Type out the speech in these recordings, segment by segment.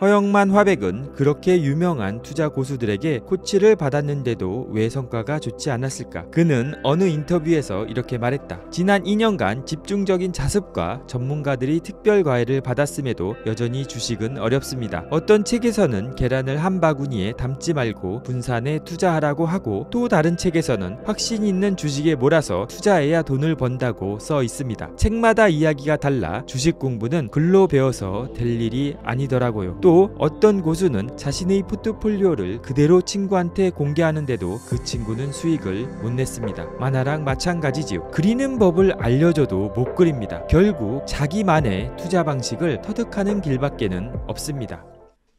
허영만 화백은 그렇게 유명한 투자 고수들에게 코치를 받았는데도 왜 성과가 좋지 않았을까? 그는 어느 인터뷰에서 이렇게 말했다. 지난 2년간 집중적인 자습과 전문가들이 특별 과외를 받았음에도 여전히 주식은 어렵습니다. 어떤 책에서는 계란을 한 바구니에 담지 말고 분산에 투자하라고 하고 또 다른 책에서는 확신 있는 주식에 몰아서 투자해야 돈을 번다고 써 있습니다. 책마다 이야기가 달라 주식 공부는 글로 배워서 될 일이 아니더라고요. 또 어떤 고수는 자신의 포트폴리오를 그대로 친구한테 공개하는데도 그 친구는 수익을 못 냈습니다. 만화랑 마찬가지지요. 그리는 법을 알려줘도 못 그립니다. 결국 자기만의 투자 방식을 터득하는 길밖에는 없습니다.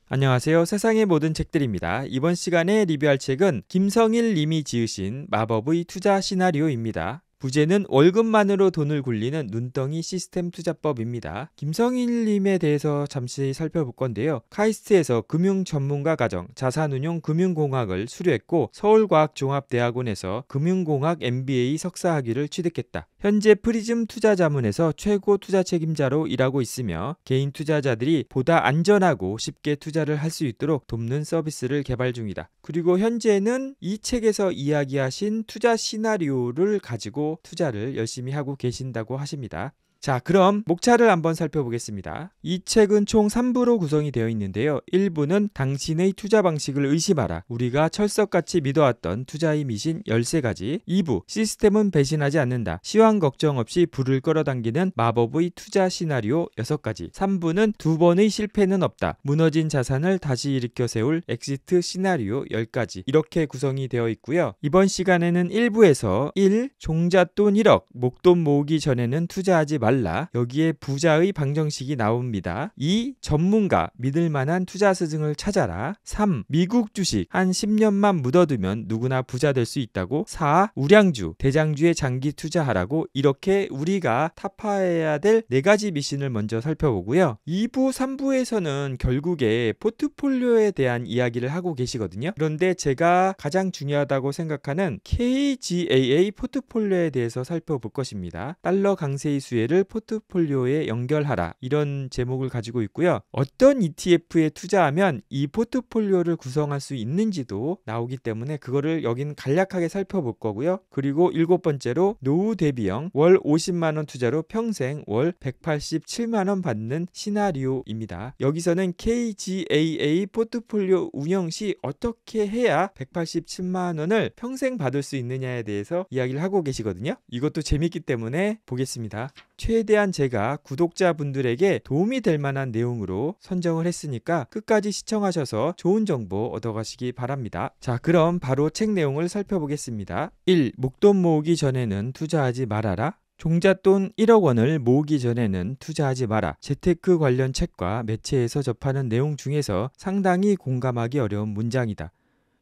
안녕하세요. 세상의 모든 책들입니다. 이번 시간에 리뷰할 책은 김성일 님이 지으신 마법의 투자 시나리오입니다. 부제는 월급만으로 돈을 굴리는 눈덩이 시스템 투자법입니다. 김성일님에 대해서 잠시 살펴볼 건데요. 카이스트에서 금융 전문가 과정 자산운용 금융공학을 수료했고 서울과학종합대학원에서 금융공학 MBA 석사학위를 취득했다. 현재 프리즘 투자자문에서 최고 투자 책임자로 일하고 있으며 개인 투자자들이 보다 안전하고 쉽게 투자를 할 수 있도록 돕는 서비스를 개발 중이다. 그리고 현재는 이 책에서 이야기하신 투자 시나리오를 가지고 투자를 열심히 하고 계신다고 하십니다. 자, 그럼 목차를 한번 살펴보겠습니다. 이 책은 총 3부로 구성이 되어 있는데요. 1부는 당신의 투자 방식을 의심하라. 우리가 철석같이 믿어왔던 투자의 미신 13가지. 2부 시스템은 배신하지 않는다. 시황 걱정 없이 불을 끌어당기는 마법의 투자 시나리오 6가지. 3부는 두 번의 실패는 없다. 무너진 자산을 다시 일으켜 세울 엑시트 시나리오 10가지. 이렇게 구성이 되어 있고요. 이번 시간에는 1부에서 1. 종잣돈 1억, 목돈 모으기 전에는 투자하지 마 말라 여기에 부자의 방정식이 나옵니다. 2. 전문가 믿을 만한 투자 스승을 찾아라. 3. 미국 주식 한 10년만 묻어두면 누구나 부자 될 수 있다고 4. 우량주 대장주에 장기 투자하라고 이렇게 우리가 타파해야 될 네 가지 미신을 먼저 살펴보고요. 2부 3부에서는 결국에 포트폴리오에 대한 이야기를 하고 계시거든요. 그런데 제가 가장 중요하다고 생각하는 KGAA 포트폴리오에 대해서 살펴볼 것입니다. 달러 강세의 수혜를 자산들을 포트폴리오에 연결하라 이런 제목을 가지고 있고요. 어떤 ETF에 투자하면 이 포트폴리오를 구성할 수 있는지도 나오기 때문에 그거를 여긴 간략하게 살펴볼 거고요. 그리고 일곱 번째로 노후 대비형 월 50만 원 투자로 평생 월 187만 원 받는 시나리오입니다. 여기서는 KGAA 포트폴리오 운영 시 어떻게 해야 187만 원을 평생 받을 수 있느냐에 대해서 이야기를 하고 계시거든요. 이것도 재밌기 때문에 보겠습니다. 최대한 제가 구독자분들에게 도움이 될 만한 내용으로 선정을 했으니까 끝까지 시청하셔서 좋은 정보 얻어가시기 바랍니다. 자, 그럼 바로 책 내용을 살펴보겠습니다. 1. 목돈 모으기 전에는 투자하지 말아라. 종잣돈 1억 원을 모으기 전에는 투자하지 마라. 재테크 관련 책과 매체에서 접하는 내용 중에서 상당히 공감하기 어려운 문장이다.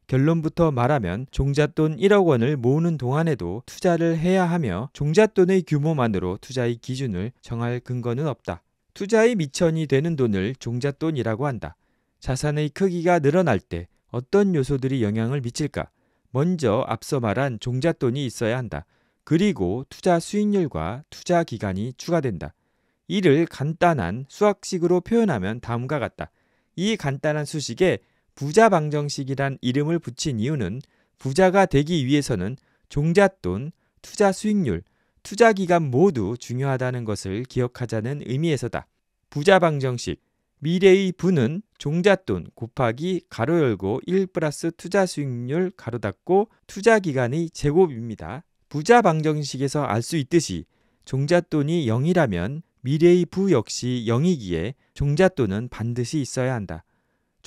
결론부터 말하면 종잣돈 1억 원을 모으는 동안에도 투자를 해야 하며 종잣돈의 규모만으로 투자의 기준을 정할 근거는 없다. 투자의 미천이 되는 돈을 종잣돈이라고 한다. 자산의 크기가 늘어날 때 어떤 요소들이 영향을 미칠까? 먼저 앞서 말한 종잣돈이 있어야 한다. 그리고 투자 수익률과 투자 기간이 추가된다. 이를 간단한 수학식으로 표현하면 다음과 같다. 이 간단한 수식에 부자 방정식이란 이름을 붙인 이유는 부자가 되기 위해서는 종잣돈, 투자 수익률, 투자 기간 모두 중요하다는 것을 기억하자는 의미에서다. 부자 방정식 미래의 부는 종잣돈 곱하기 가로 열고 1 플러스 투자 수익률 가로 닫고 투자 기간의 제곱입니다. 부자 방정식에서 알 수 있듯이 종잣돈이 0이라면 미래의 부 역시 0이기에 종잣돈은 반드시 있어야 한다.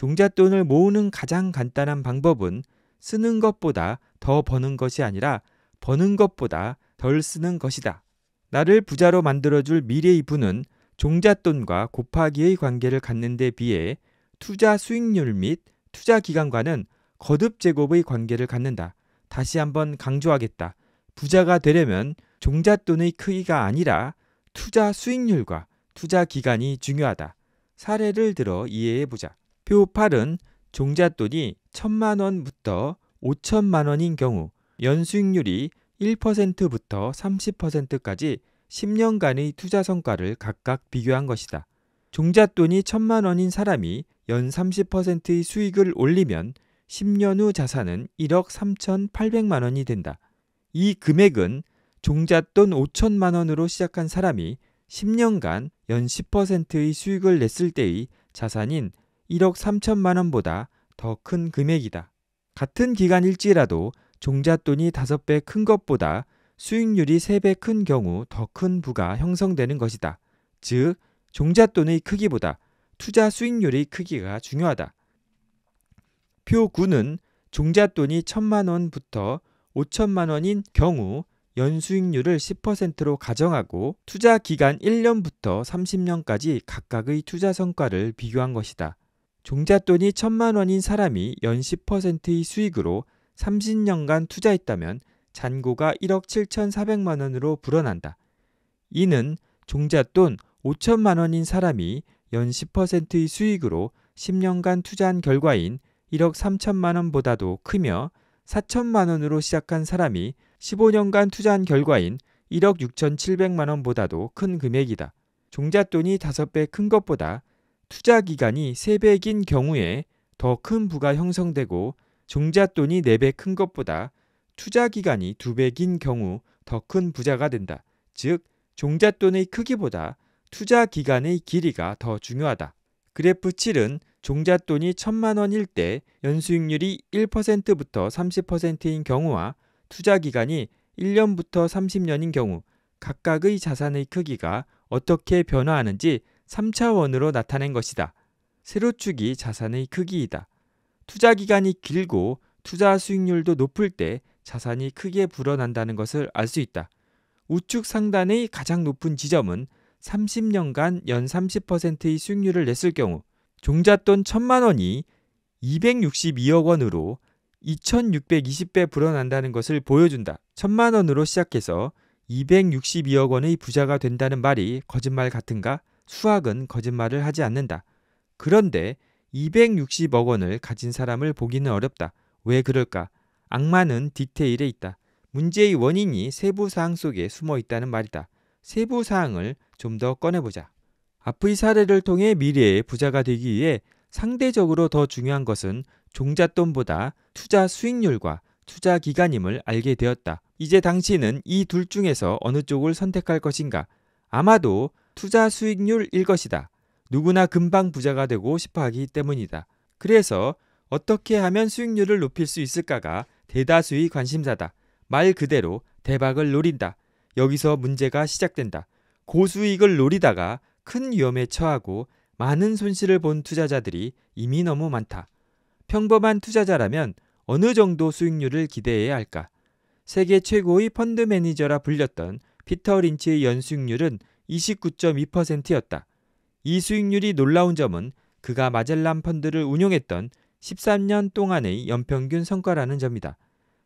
종잣돈을 모으는 가장 간단한 방법은 쓰는 것보다 더 버는 것이 아니라 버는 것보다 덜 쓰는 것이다. 나를 부자로 만들어줄 미래의 부는 종잣돈과 곱하기의 관계를 갖는 데 비해 투자 수익률 및 투자 기간과는 거듭 제곱의 관계를 갖는다. 다시 한번 강조하겠다. 부자가 되려면 종잣돈의 크기가 아니라 투자 수익률과 투자 기간이 중요하다. 사례를 들어 이해해 보자. 표 8은 종잣돈이 1 천만 원부터 5천만 원인 경우 연수익률이 1%부터 30%까지 10년간의 투자 성과를 각각 비교한 것이다. 종잣돈이 1 천만 원인 사람이 연 30%의 수익을 올리면 10년 후 자산은 1억 3,800만 원이 된다. 이 금액은 종잣돈 5천만 원으로 시작한 사람이 10년간 연 10%의 수익을 냈을 때의 자산인 1억 3천만 원보다 더 큰 금액이다. 같은 기간일지라도 종잣돈이 5배 큰 것보다 수익률이 3배 큰 경우 더 큰 부가 형성되는 것이다. 즉, 종잣돈의 크기보다 투자 수익률의 크기가 중요하다. 표 9는 종잣돈이 1천만 원부터 5천만 원인 경우 연수익률을 10%로 가정하고 투자 기간 1년부터 30년까지 각각의 투자 성과를 비교한 것이다. 종잣돈이 천만 원인 사람이 연 10%의 수익으로 30년간 투자했다면 잔고가 1억 7,400만 원으로 불어난다. 이는 종잣돈 5천만 원인 사람이 연 10%의 수익으로 10년간 투자한 결과인 1억 3천만 원보다도 크며 4천만 원으로 시작한 사람이 15년간 투자한 결과인 1억 6,700만 원보다도 큰 금액이다. 종잣돈이 5배 큰 것보다 투자 기간이 3배인 경우에 더 큰 부가 형성되고 종잣돈이 4배 큰 것보다 투자 기간이 2배인 경우 더 큰 부자가 된다. 즉, 종잣돈의 크기보다 투자 기간의 길이가 더 중요하다. 그래프 7은 종잣돈이 1천만 원일 때 연수익률이 1%부터 30%인 경우와 투자 기간이 1년부터 30년인 경우 각각의 자산의 크기가 어떻게 변화하는지 3차원으로 나타낸 것이다. 세로축이 자산의 크기이다. 투자 기간이 길고 투자 수익률도 높을 때 자산이 크게 불어난다는 것을 알 수 있다. 우측 상단의 가장 높은 지점은 30년간 연 30%의 수익률을 냈을 경우 종잣돈 1 0 0 0만 원이 262억 원으로 2620배 불어난다는 것을 보여준다. 1 0 0 0만 원으로 시작해서 262억 원의 부자가 된다는 말이 거짓말 같은가? 수학은 거짓말을 하지 않는다. 그런데 260억 원을 가진 사람을 보기는 어렵다. 왜 그럴까? 악마는 디테일에 있다. 문제의 원인이 세부 사항 속에 숨어 있다는 말이다. 세부 사항을 좀 더 꺼내보자. 앞의 사례를 통해 미래의 부자가 되기 위해 상대적으로 더 중요한 것은 종잣돈보다 투자 수익률과 투자 기간임을 알게 되었다. 이제 당신은 이 둘 중에서 어느 쪽을 선택할 것인가? 아마도 투자 수익률 일것이다. 누구나 금방 부자가 되고 싶어 하기 때문이다. 그래서 어떻게 하면 수익률을 높일 수 있을까가 대다수의 관심사다. 말 그대로 대박을 노린다. 여기서 문제가 시작된다. 고수익을 노리다가 큰 위험에 처하고 많은 손실을 본 투자자들이 이미 너무 많다. 평범한 투자자라면 어느 정도 수익률을 기대해야 할까? 세계 최고의 펀드 매니저라 불렸던 피터 린치의 연수익률은 29.2%였다. 이 수익률이 놀라운 점은 그가 마젤란 펀드를 운용했던 13년 동안의 연평균 성과라는 점이다.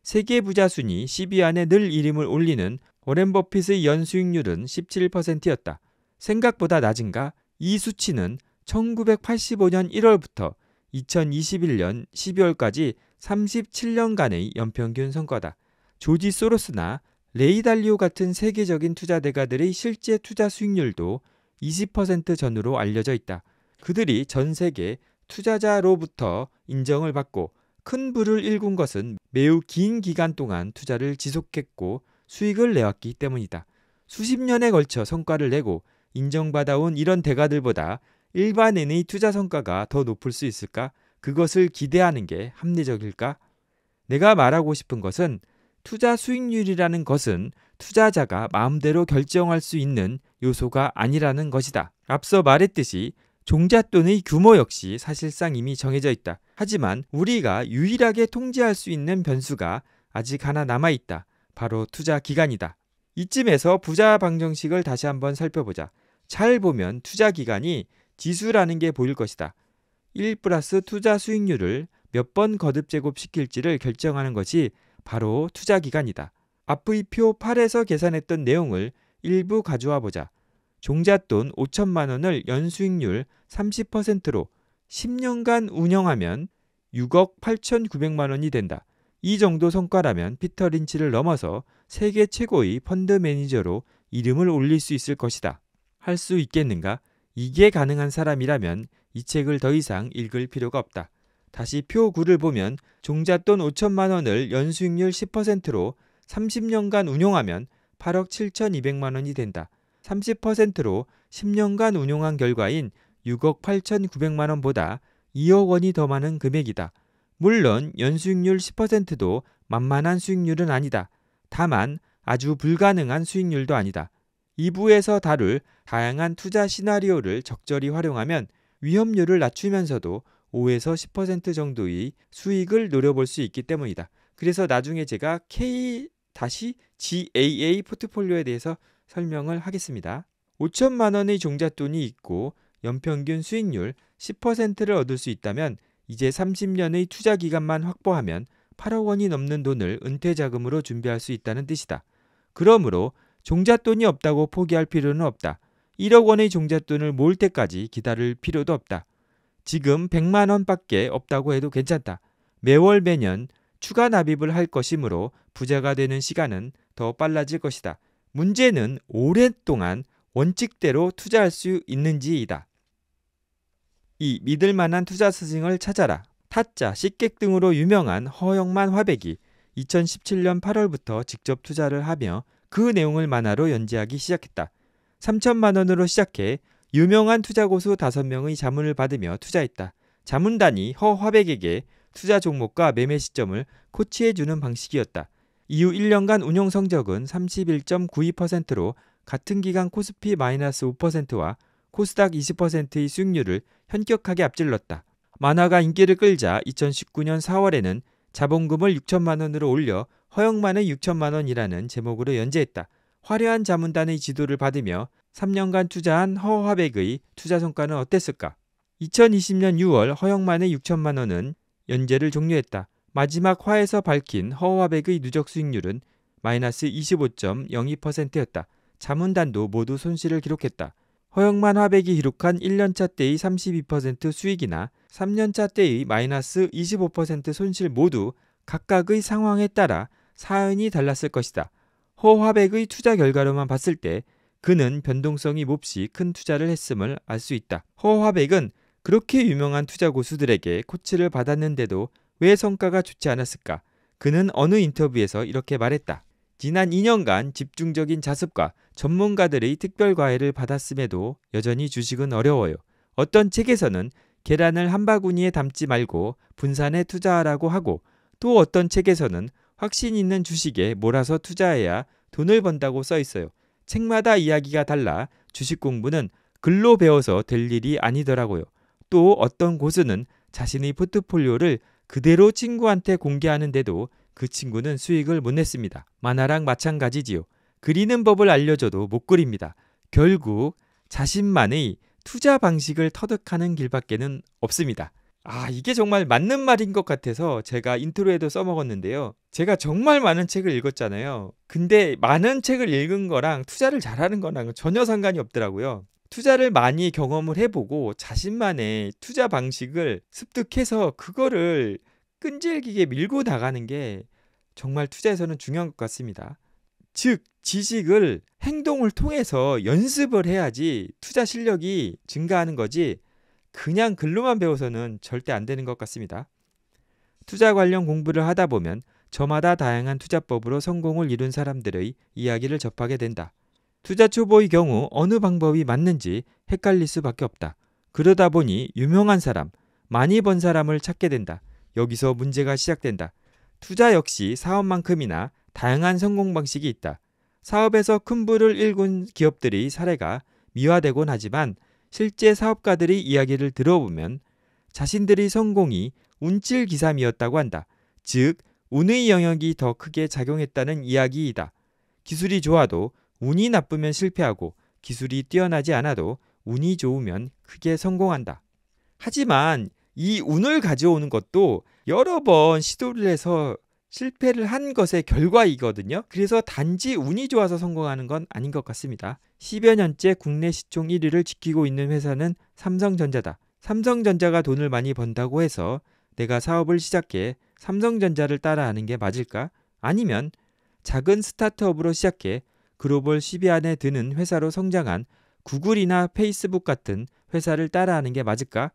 세계 부자 순위 10위 안에 늘 이름을 올리는 오렌 버핏의 연 수익률은 17%였다. 생각보다 낮은가? 이 수치는 1985년 1월부터 2021년 12월까지 37년간의 연평균 성과다. 조지 소로스나 레이달리오 같은 세계적인 투자 대가들의 실제 투자 수익률도 20% 전후로 알려져 있다. 그들이 전 세계 투자자로부터 인정을 받고 큰 부를 일군 것은 매우 긴 기간 동안 투자를 지속했고 수익을 내왔기 때문이다. 수십 년에 걸쳐 성과를 내고 인정받아온 이런 대가들보다 일반인의 투자 성과가 더 높을 수 있을까? 그것을 기대하는 게 합리적일까? 내가 말하고 싶은 것은 투자 수익률이라는 것은 투자자가 마음대로 결정할 수 있는 요소가 아니라는 것이다. 앞서 말했듯이 종잣돈의 규모 역시 사실상 이미 정해져 있다. 하지만 우리가 유일하게 통제할 수 있는 변수가 아직 하나 남아 있다. 바로 투자 기간이다. 이쯤에서 부자 방정식을 다시 한번 살펴보자. 잘 보면 투자 기간이 지수라는 게 보일 것이다. 1 플러스 투자 수익률을 몇 번 거듭 제곱시킬지를 결정하는 것이 바로 투자 기간이다. 앞의표 8에서 계산했던 내용을 일부 가져와 보자. 종잣돈 5천만 원을 연수익률 30%로 10년간 운영하면 6억 8,900만 원이 된다. 이 정도 성과라면 피터 린치를 넘어서 세계 최고의 펀드 매니저로 이름을 올릴 수 있을 것이다. 할 수 있겠는가? 이게 가능한 사람이라면 이 책을 더 이상 읽을 필요가 없다. 다시 표 9를 보면 종잣돈 5천만 원을 연수익률 10%로 30년간 운용하면 8억 7,200만 원이 된다. 30%로 10년간 운용한 결과인 6억 8,900만 원보다 2억 원이 더 많은 금액이다. 물론 연수익률 10%도 만만한 수익률은 아니다. 다만 아주 불가능한 수익률도 아니다. 2부에서 다룰 다양한 투자 시나리오를 적절히 활용하면 위험률을 낮추면서도 5에서 10% 정도의 수익을 노려볼 수 있기 때문이다. 그래서 나중에 제가 K 다시 GAA 포트폴리오에 대해서 설명을 하겠습니다. 5천만 원의 종잣돈이 있고 연평균 수익률 10%를 얻을 수 있다면 이제 30년의 투자 기간만 확보하면 8억 원이 넘는 돈을 은퇴 자금으로 준비할 수 있다는 뜻이다. 그러므로 종잣돈이 없다고 포기할 필요는 없다. 1억 원의 종잣돈을 모을 때까지 기다릴 필요도 없다. 지금 100만 원밖에 없다고 해도 괜찮다. 매월 매년 추가 납입을 할 것이므로 부자가 되는 시간은 더 빨라질 것이다. 문제는 오랫동안 원칙대로 투자할 수 있는지이다. 이 믿을 만한 투자 스승을 찾아라. 타짜, 식객 등으로 유명한 허영만 화백이 2017년 8월부터 직접 투자를 하며 그 내용을 만화로 연재하기 시작했다. 3천만 원으로 시작해 유명한 투자 고수 5명의 자문을 받으며 투자했다. 자문단이 허화백에게 투자 종목과 매매 시점을 코치해주는 방식이었다. 이후 1년간 운용 성적은 31.92%로 같은 기간 코스피 마이너스 5%와 코스닥 20%의 수익률을 현격하게 앞질렀다. 만화가 인기를 끌자 2019년 4월에는 자본금을 6천만 원으로 올려 허영만의 6천만 원이라는 제목으로 연재했다. 화려한 자문단의 지도를 받으며 3년간 투자한 허화백의 투자 성과는 어땠을까? 2020년 6월 허영만의 6천만 원은 연재를 종료했다. 마지막 화에서 밝힌 허화백의 누적 수익률은 마이너스 25.02%였다. 자문단도 모두 손실을 기록했다. 허영만 화백이 기록한 1년차 때의 32% 수익이나 3년차 때의 마이너스 25% 손실 모두 각각의 상황에 따라 사연이 달랐을 것이다. 허화백의 투자 결과로만 봤을 때 그는 변동성이 몹시 큰 투자를 했음을 알 수 있다. 허화백은 그렇게 유명한 투자 고수들에게 코치를 받았는데도 왜 성과가 좋지 않았을까? 그는 어느 인터뷰에서 이렇게 말했다. 지난 2년간 집중적인 자습과 전문가들의 특별 과외를 받았음에도 여전히 주식은 어려워요. 어떤 책에서는 계란을 한 바구니에 담지 말고 분산에 투자하라고 하고 또 어떤 책에서는 확신 있는 주식에 몰아서 투자해야 돈을 번다고 써 있어요. 책마다 이야기가 달라 주식 공부는 글로 배워서 될 일이 아니더라고요. 또 어떤 고수는 자신의 포트폴리오를 그대로 친구한테 공개하는데도 그 친구는 수익을 못 냈습니다. 만화랑 마찬가지지요. 그리는 법을 알려줘도 못 그립니다. 결국 자신만의 투자 방식을 터득하는 길밖에는 없습니다. 아, 이게 정말 맞는 말인 것 같아서 제가 인트로에도 써먹었는데요. 제가 정말 많은 책을 읽었잖아요. 근데 많은 책을 읽은 거랑 투자를 잘하는 거랑 전혀 상관이 없더라고요. 투자를 많이 경험을 해보고 자신만의 투자 방식을 습득해서 그거를 끈질기게 밀고 나가는 게 정말 투자에서는 중요한 것 같습니다. 즉, 지식을 행동을 통해서 연습을 해야지 투자 실력이 증가하는 거지 그냥 글로만 배워서는 절대 안 되는 것 같습니다. 투자 관련 공부를 하다 보면 저마다 다양한 투자법으로 성공을 이룬 사람들의 이야기를 접하게 된다. 투자 초보의 경우 어느 방법이 맞는지 헷갈릴 수밖에 없다. 그러다 보니 유명한 사람, 많이 번 사람을 찾게 된다. 여기서 문제가 시작된다. 투자 역시 사업만큼이나 다양한 성공 방식이 있다. 사업에서 큰 부를 일군 기업들의 사례가 미화되곤 하지만 실제 사업가들의 이야기를 들어보면 자신들의 성공이 운칠 기삼이었다고 한다. 즉, 운의 영역이 더 크게 작용했다는 이야기이다. 기술이 좋아도 운이 나쁘면 실패하고 기술이 뛰어나지 않아도 운이 좋으면 크게 성공한다. 하지만 이 운을 가져오는 것도 여러 번 시도를 해서 실패를 한 것의 결과이거든요. 그래서 단지 운이 좋아서 성공하는 건 아닌 것 같습니다. 10여 년째 국내 시총 1위를 지키고 있는 회사는 삼성전자다. 삼성전자가 돈을 많이 번다고 해서 내가 사업을 시작해 삼성전자를 따라하는 게 맞을까? 아니면 작은 스타트업으로 시작해 글로벌 10위 안에 드는 회사로 성장한 구글이나 페이스북 같은 회사를 따라하는 게 맞을까?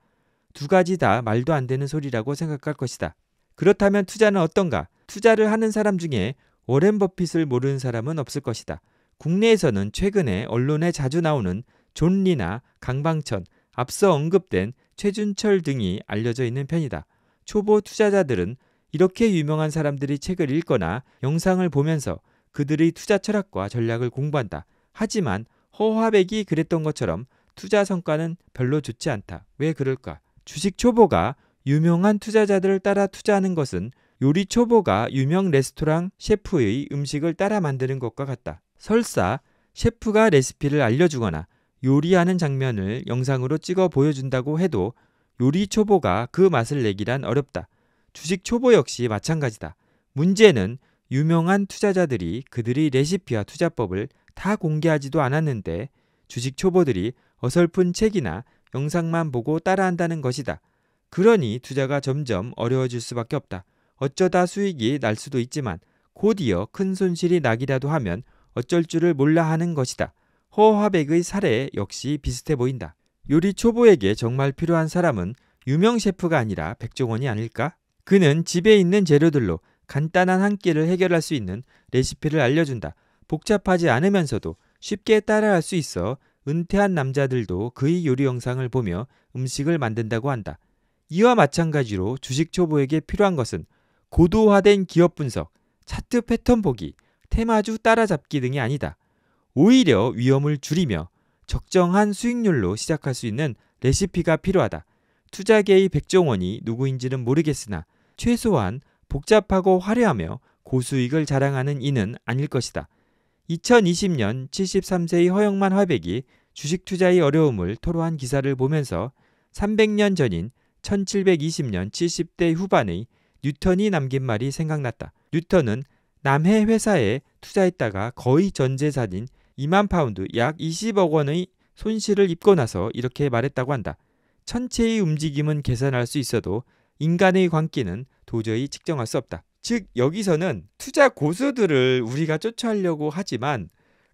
두 가지 다 말도 안 되는 소리라고 생각할 것이다. 그렇다면 투자는 어떤가? 투자를 하는 사람 중에 워렌 버핏을 모르는 사람은 없을 것이다. 국내에서는 최근에 언론에 자주 나오는 존 리나 강방천, 앞서 언급된 최준철 등이 알려져 있는 편이다. 초보 투자자들은 이렇게 유명한 사람들이 책을 읽거나 영상을 보면서 그들의 투자 철학과 전략을 공부한다. 하지만 허화백이 그랬던 것처럼 투자 성과는 별로 좋지 않다. 왜 그럴까? 주식 초보가 유명한 투자자들을 따라 투자하는 것은 요리 초보가 유명 레스토랑 셰프의 음식을 따라 만드는 것과 같다. 설사 셰프가 레시피를 알려주거나 요리하는 장면을 영상으로 찍어 보여준다고 해도 요리 초보가 그 맛을 내기란 어렵다. 주식 초보 역시 마찬가지다. 문제는 유명한 투자자들이 그들이 레시피와 투자법을 다 공개하지도 않았는데 주식 초보들이 어설픈 책이나 영상만 보고 따라한다는 것이다. 그러니 투자가 점점 어려워질 수밖에 없다. 어쩌다 수익이 날 수도 있지만 곧이어 큰 손실이 나기라도 하면 어쩔 줄을 몰라 하는 것이다. 허화백의 사례 역시 비슷해 보인다. 요리 초보에게 정말 필요한 사람은 유명 셰프가 아니라 백종원이 아닐까? 그는 집에 있는 재료들로 간단한 한 끼를 해결할 수 있는 레시피를 알려준다. 복잡하지 않으면서도 쉽게 따라할 수 있어 은퇴한 남자들도 그의 요리 영상을 보며 음식을 만든다고 한다. 이와 마찬가지로 주식 초보에게 필요한 것은 고도화된 기업 분석, 차트 패턴 보기, 테마주 따라잡기 등이 아니다. 오히려 위험을 줄이며 적정한 수익률로 시작할 수 있는 레시피가 필요하다. 투자계의 백종원이 누구인지는 모르겠으나 최소한 복잡하고 화려하며 고수익을 자랑하는 이는 아닐 것이다. 2020년 73세의 허영만 화백이 주식 투자의 어려움을 토로한 기사를 보면서 300년 전인 1720년 70대 후반의 뉴턴이 남긴 말이 생각났다. 뉴턴은 남해 회사에 투자했다가 거의 전 재산인 2만 파운드 약 20억 원의 손실을 입고 나서 이렇게 말했다고 한다. 천체의 움직임은 계산할 수 있어도 인간의 광기는 도저히 측정할 수 없다. 즉 여기서는 투자 고수들을 우리가 쫓아하려고 하지만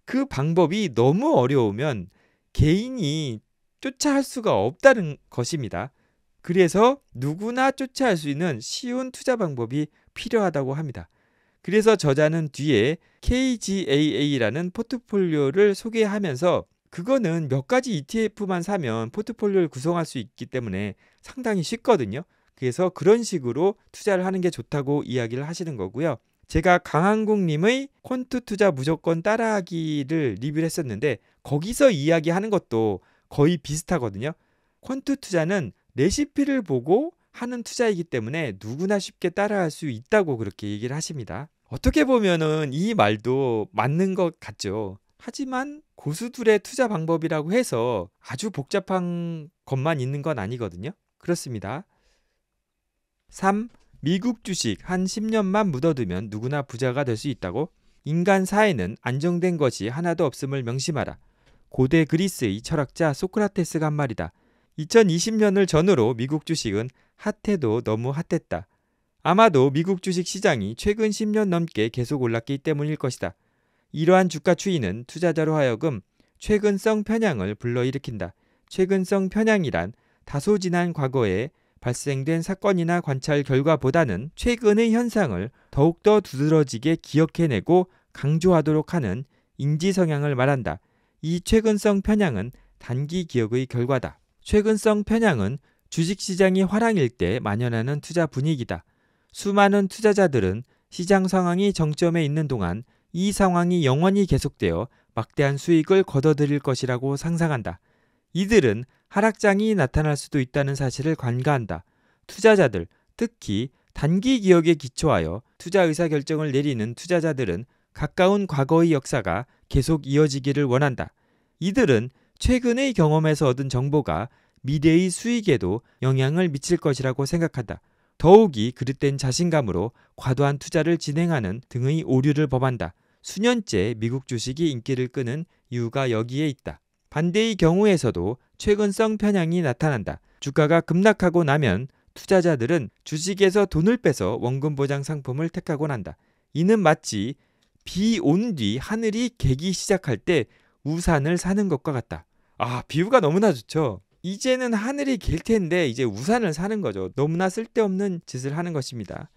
그 방법이 너무 어려우면 개인이 쫓아할 수가 없다는 것입니다. 그래서 누구나 쫓아할 수 있는 쉬운 투자 방법이 필요하다고 합니다. 그래서 저자는 뒤에 KGAA라는 포트폴리오를 소개하면서 그거는 몇 가지 ETF만 사면 포트폴리오를 구성할 수 있기 때문에 상당히 쉽거든요. 그래서 그런 식으로 투자를 하는 게 좋다고 이야기를 하시는 거고요. 제가 강한국님의 콘트 투자 무조건 따라하기를 리뷰를 했었는데 거기서 이야기하는 것도 거의 비슷하거든요. 콘트 투자는 레시피를 보고 하는 투자이기 때문에 누구나 쉽게 따라할 수 있다고 그렇게 얘기를 하십니다. 어떻게 보면은 이 말도 맞는 것 같죠. 하지만 고수들의 투자 방법이라고 해서 아주 복잡한 것만 있는 건 아니거든요. 그렇습니다. 3. 미국 주식 한 10년만 묻어두면 누구나 부자가 될 수 있다고 인간 사회는 안정된 것이 하나도 없음을 명심하라. 고대 그리스의 철학자 소크라테스가 한 말이다. 2020년을 전후로 미국 주식은 핫해도 너무 핫했다. 아마도 미국 주식 시장이 최근 10년 넘게 계속 올랐기 때문일 것이다. 이러한 주가 추이는 투자자로 하여금 최근성 편향을 불러일으킨다. 최근성 편향이란 다소 지난 과거에 발생된 사건이나 관찰 결과보다는 최근의 현상을 더욱더 두드러지게 기억해내고 강조하도록 하는 인지 성향을 말한다. 이 최근성 편향은 단기 기억의 결과다. 최근성 편향은 주식시장이 화랑일 때 만연하는 투자 분위기다. 수많은 투자자들은 시장 상황이 정점에 있는 동안 이 상황이 영원히 계속되어 막대한 수익을 거둬들일 것이라고 상상한다. 이들은 하락장이 나타날 수도 있다는 사실을 관가한다. 투자자들, 특히 단기 기억에 기초하여 투자 의사 결정을 내리는 투자자들은 가까운 과거의 역사가 계속 이어지기를 원한다. 이들은 최근의 경험에서 얻은 정보가 미래의 수익에도 영향을 미칠 것이라고 생각한다. 더욱이 그릇된 자신감으로 과도한 투자를 진행하는 등의 오류를 범한다. 수년째 미국 주식이 인기를 끄는 이유가 여기에 있다. 반대의 경우에서도 최근성 편향이 나타난다. 주가가 급락하고 나면 투자자들은 주식에서 돈을 빼서 원금 보장 상품을 택하곤 한다. 이는 마치 비 온 뒤 하늘이 개기 시작할 때 우산을 사는 것과 같다. 아, 비유가 너무나 좋죠. 이제는 하늘이 길 텐데 이제 우산을 사는 거죠. 너무나 쓸데없는 짓을 하는 것입니다.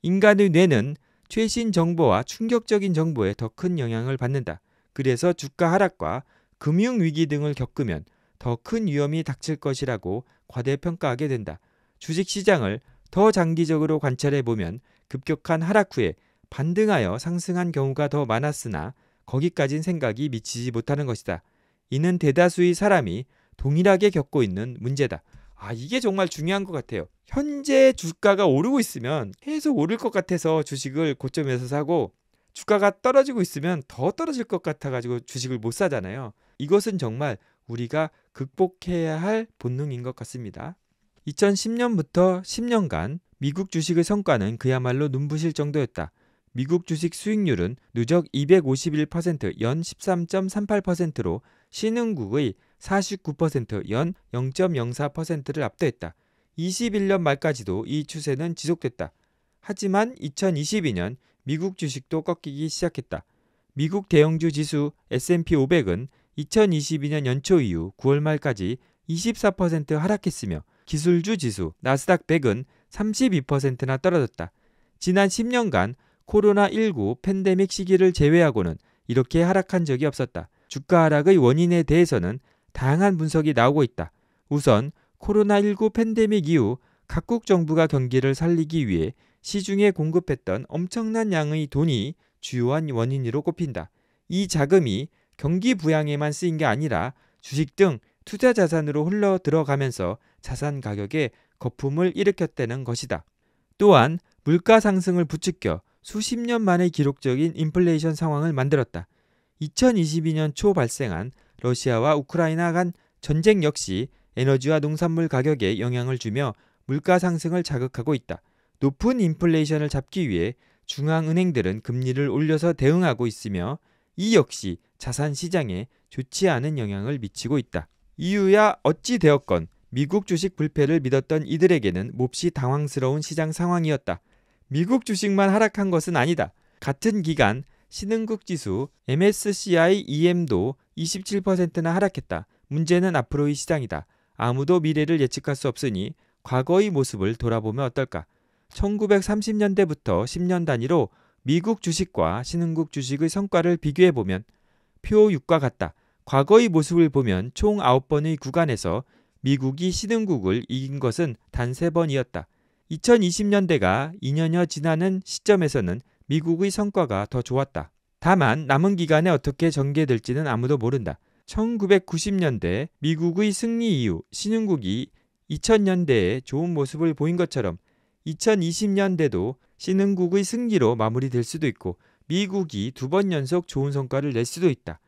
인간의 뇌는 최신 정보와 충격적인 정보에 더 큰 영향을 받는다. 그래서 주가 하락과 금융 위기 등을 겪으면 더 큰 위험이 닥칠 것이라고 과대평가하게 된다. 주식 시장을 더 장기적으로 관찰해 보면 급격한 하락 후에 반등하여 상승한 경우가 더 많았으나 거기까진 생각이 미치지 못하는 것이다. 이는 대다수의 사람이 동일하게 겪고 있는 문제다. 아, 이게 정말 중요한 것 같아요. 현재 주가가 오르고 있으면 계속 오를 것 같아서 주식을 고점에서 사고 주가가 떨어지고 있으면 더 떨어질 것 같아가지고 주식을 못 사잖아요. 이것은 정말 우리가 극복해야 할 본능인 것 같습니다. 2010년부터 10년간 미국 주식의 성과는 그야말로 눈부실 정도였다. 미국 주식 수익률은 누적 251%연 13.38%로 신흥국의 49%연 0.04%를 압도했다. 21년 말까지도 이 추세는 지속됐다. 하지만 2022년 미국 주식도 꺾이기 시작했다. 미국 대형주 지수 S&P 500은 2022년 연초 이후 9월 말까지 24% 하락했으며 기술주 지수 나스닥 100은 32%나 떨어졌다. 지난 10년간 코로나19 팬데믹 시기를 제외하고는 이렇게 하락한 적이 없었다. 주가 하락의 원인에 대해서는 다양한 분석이 나오고 있다. 우선 코로나19 팬데믹 이후 각국 정부가 경기를 살리기 위해 시중에 공급했던 엄청난 양의 돈이 주요한 원인으로 꼽힌다. 이 자금이 경기 부양에만 쓰인 게 아니라 주식 등 투자 자산으로 흘러 들어가면서 자산 가격에 거품을 일으켰다는 것이다. 또한 물가 상승을 부추겨 수십 년 만의 기록적인 인플레이션 상황을 만들었다. 2022년 초 발생한 러시아와 우크라이나 간 전쟁 역시 에너지와 농산물 가격에 영향을 주며 물가 상승을 자극하고 있다. 높은 인플레이션을 잡기 위해 중앙은행들은 금리를 올려서 대응하고 있으며 이 역시 자산 시장에 좋지 않은 영향을 미치고 있다. 이유야 어찌 되었건 미국 주식 불패를 믿었던 이들에게는 몹시 당황스러운 시장 상황이었다. 미국 주식만 하락한 것은 아니다. 같은 기간 신흥국 지수 MSCI EM도 27%나 하락했다. 문제는 앞으로의 시장이다. 아무도 미래를 예측할 수 없으니 과거의 모습을 돌아보면 어떨까? 1930년대부터 10년 단위로 미국 주식과 신흥국 주식의 성과를 비교해 보면 표 6과 같다. 과거의 모습을 보면 총 9번의 구간에서 미국이 신흥국을 이긴 것은 단 3번이었다. 2020년대가 2년여 지나는 시점에서는 미국의 성과가 더 좋았다. 다만 남은 기간에 어떻게 전개될지는 아무도 모른다. 1990년대 미국의 승리 이후 신흥국이 2000년대에 좋은 모습을 보인 것처럼 2020년대도 신흥국의 승리로 마무리될 수도 있고 미국이 두 번 연속 좋은 성과를 낼 수도 있다.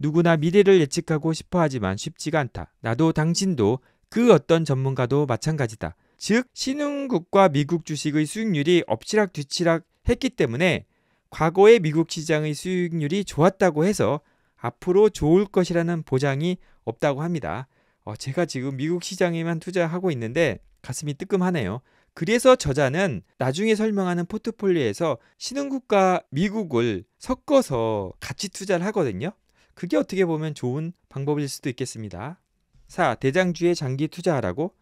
누구나 미래를 예측하고 싶어 하지만 쉽지가 않다. 나도 당신도 그 어떤 전문가도 마찬가지다. 즉 신흥국과 미국 주식의 수익률이 엎치락 뒤치락 했기 때문에 과거의 미국 시장의 수익률이 좋았다고 해서 앞으로 좋을 것이라는 보장이 없다고 합니다. 어, 제가 지금 미국 시장에만 투자하고 있는데 가슴이 뜨끔하네요. 그래서 저자는 나중에 설명하는 포트폴리오에서 신흥국과 미국을 섞어서 같이 투자를 하거든요. 그게 어떻게 보면 좋은 방법일 수도 있겠습니다. 4. 대장주의 장기 투자하라고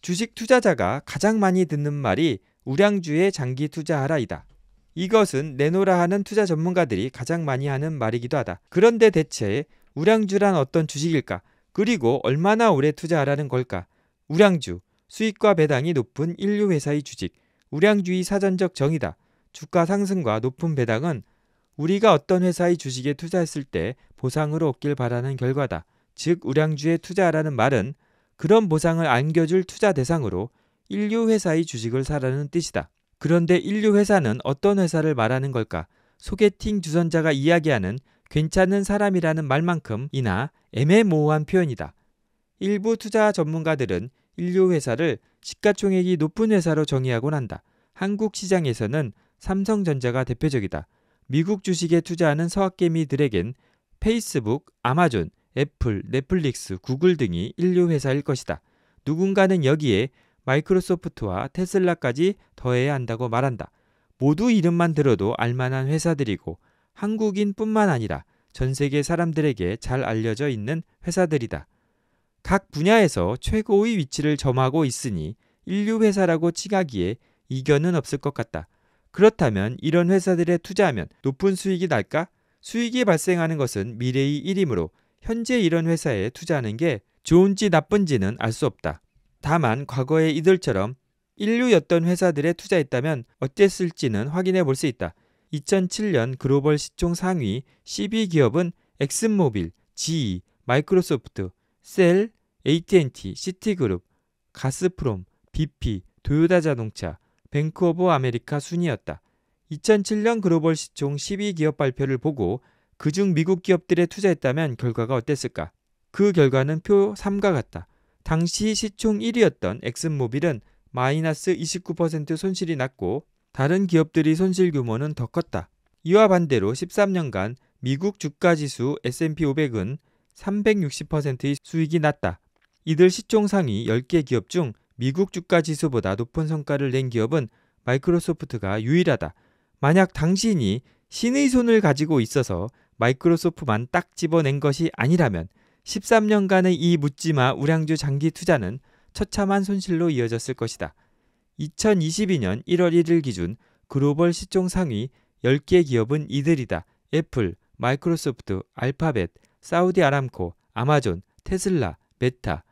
주식 투자자가 가장 많이 듣는 말이 우량주에 장기 투자하라이다. 이것은 내노라 하는 투자 전문가들이 가장 많이 하는 말이기도 하다. 그런데 대체 우량주란 어떤 주식일까? 그리고 얼마나 오래 투자하라는 걸까? 우량주, 수익과 배당이 높은 인류 회사의 주식, 우량주의 사전적 정의다. 주가 상승과 높은 배당은 우리가 어떤 회사의 주식에 투자했을 때 보상으로 얻길 바라는 결과다. 즉 우량주에 투자하라는 말은 그런 보상을 안겨줄 투자 대상으로 인류 회사의 주식을 사라는 뜻이다. 그런데 인류 회사는 어떤 회사를 말하는 걸까? 소개팅 주선자가 이야기하는 괜찮은 사람이라는 말만큼이나 애매모호한 표현이다. 일부 투자 전문가들은 인류 회사를 시가총액이 높은 회사로 정의하곤 한다. 한국 시장에서는 삼성전자가 대표적이다. 미국 주식에 투자하는 서학개미들에겐 페이스북, 아마존, 애플, 넷플릭스, 구글 등이 인류 회사일 것이다. 누군가는 여기에 마이크로소프트와 테슬라까지 더해야 한다고 말한다. 모두 이름만 들어도 알만한 회사들이고 한국인뿐만 아니라 전 세계 사람들에게 잘 알려져 있는 회사들이다. 각 분야에서 최고의 위치를 점하고 있으니 인류 회사라고 치가기에 이견은 없을 것 같다. 그렇다면 이런 회사들에 투자하면 높은 수익이 날까? 수익이 발생하는 것은 미래의 일이므로 현재 이런 회사에 투자하는 게 좋은지 나쁜지는 알 수 없다. 다만 과거의 이들처럼 인류였던 회사들에 투자했다면 어땠을지는 확인해 볼 수 있다. 2007년 글로벌 시총 상위 1 2 기업은 엑슨모빌, GE, 마이크로소프트, 셀, AT&T, 시티그룹, 가스프롬, BP, 도요다 자동차, 뱅크 오브 아메리카 순이었다. 2007년 글로벌 시총 1 2 기업 발표를 보고 그중 미국 기업들에 투자했다면 결과가 어땠을까? 그 결과는 표 3과 같다. 당시 시총 1위였던 엑슨모빌은 마이너스 29% 손실이 났고 다른 기업들이 손실 규모는 더 컸다. 이와 반대로 13년간 미국 주가 지수 S&P 500은 360%의 수익이 났다. 이들 시총 상위 10개 기업 중 미국 주가 지수보다 높은 성과를 낸 기업은 마이크로소프트가 유일하다. 만약 당신이 신의 손을 가지고 있어서 마이크로소프만 딱 집어낸 것이 아니라면 13년간의 이 묻지마 우량주 장기 투자는 처참한 손실로 이어졌을 것이다. 2022년 1월 1일 기준 글로벌 시총 상위 10개 기업은 이들이다. 애플, 마이크로소프트, 알파벳, 사우디아람코, 아마존, 테슬라, 메타,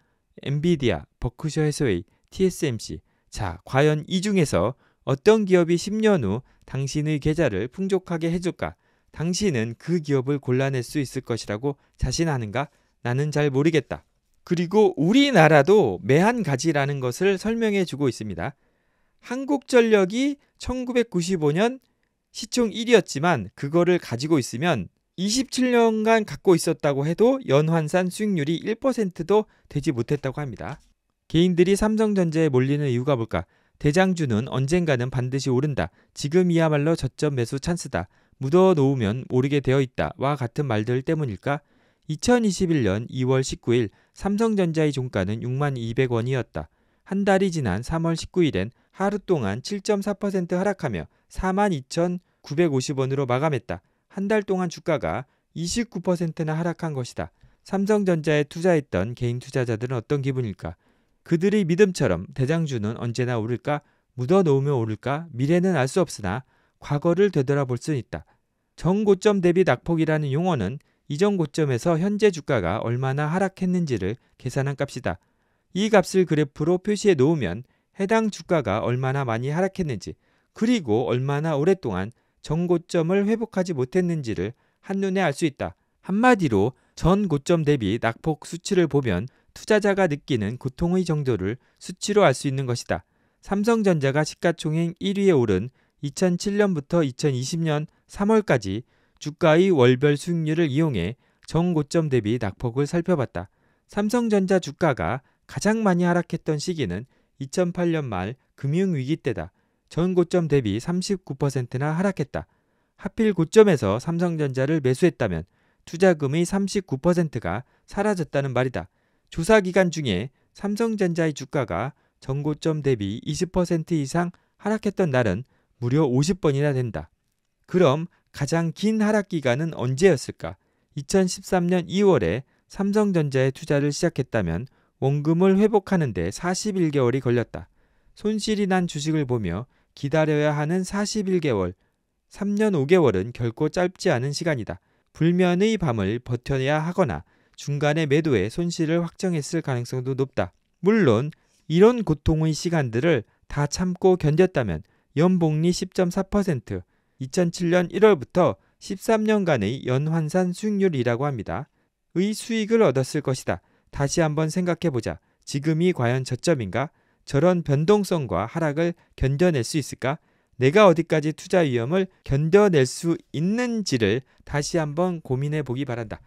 엔비디아, 버크셔 해서웨이, TSMC. 자, 과연 이 중에서 어떤 기업이 10년 후 당신의 계좌를 풍족하게 해줄까? 당신은 그 기업을 골라낼 수 있을 것이라고 자신하는가? 나는 잘 모르겠다. 그리고 우리나라도 매한가지라는 것을 설명해 주고 있습니다. 한국전력이 1995년 시총 1위였지만 그거를 가지고 있으면 27년간 갖고 있었다고 해도 연환산 수익률이 1%도 되지 못했다고 합니다. 개인들이 삼성전자에 몰리는 이유가 뭘까? 대장주는 언젠가는 반드시 오른다. 지금이야말로 저점 매수 찬스다. 묻어 놓으면 오르게 되어 있다. 와 같은 말들 때문일까? 2021년 2월 19일 삼성전자의 종가는 6만 200원이었다. 한 달이 지난 3월 19일엔 하루 동안 7.4% 하락하며 42,950원으로 마감했다. 한 달 동안 주가가 29%나 하락한 것이다. 삼성전자에 투자했던 개인 투자자들은 어떤 기분일까? 그들의 믿음처럼 대장주는 언제나 오를까? 묻어놓으며 오를까? 미래는 알 수 없으나 과거를 되돌아볼 수 있다. 정고점 대비 낙폭이라는 용어는 이전 고점에서 현재 주가가 얼마나 하락했는지를 계산한 값이다. 이 값을 그래프로 표시해 놓으면 해당 주가가 얼마나 많이 하락했는지 그리고 얼마나 오랫동안 전고점을 회복하지 못했는지를 한눈에 알 수 있다. 한마디로 전 고점 대비 낙폭 수치를 보면 투자자가 느끼는 고통의 정도를 수치로 알 수 있는 것이다. 삼성전자가 시가총액 1위에 오른 2007년부터 2020년 3월까지 주가의 월별 수익률을 이용해 정고점 대비 낙폭을 살펴봤다. 삼성전자 주가가 가장 많이 하락했던 시기는 2008년 말 금융위기 때다. 전 고점 대비 39%나 하락했다. 하필 고점에서 삼성전자를 매수했다면 투자금의 39%가 사라졌다는 말이다. 조사 기간 중에 삼성전자의 주가가 전고점 대비 20% 이상 하락했던 날은 무려 50번이나 된다. 그럼 가장 긴 하락 기간은 언제였을까? 2013년 2월에 삼성전자에 투자를 시작했다면 원금을 회복하는데 41개월이 걸렸다. 손실이 난 주식을 보며 기다려야 하는 41개월, 3년 5개월은 결코 짧지 않은 시간이다. 불면의 밤을 버텨야 내 하거나 중간에 매도에 손실을 확정했을 가능성도 높다. 물론 이런 고통의 시간들을 다 참고 견뎠다면 연봉리 10.4%, 2007년 1월부터 13년간의 연환산 수익률이라고 합니다. 의 수익을 얻었을 것이다. 다시 한번 생각해보자. 지금이 과연 저점인가? 저런 변동성과 하락을 견뎌낼 수 있을까? 내가 어디까지 투자 위험을 견뎌낼 수 있는지를 다시 한번 고민해 보기 바란다.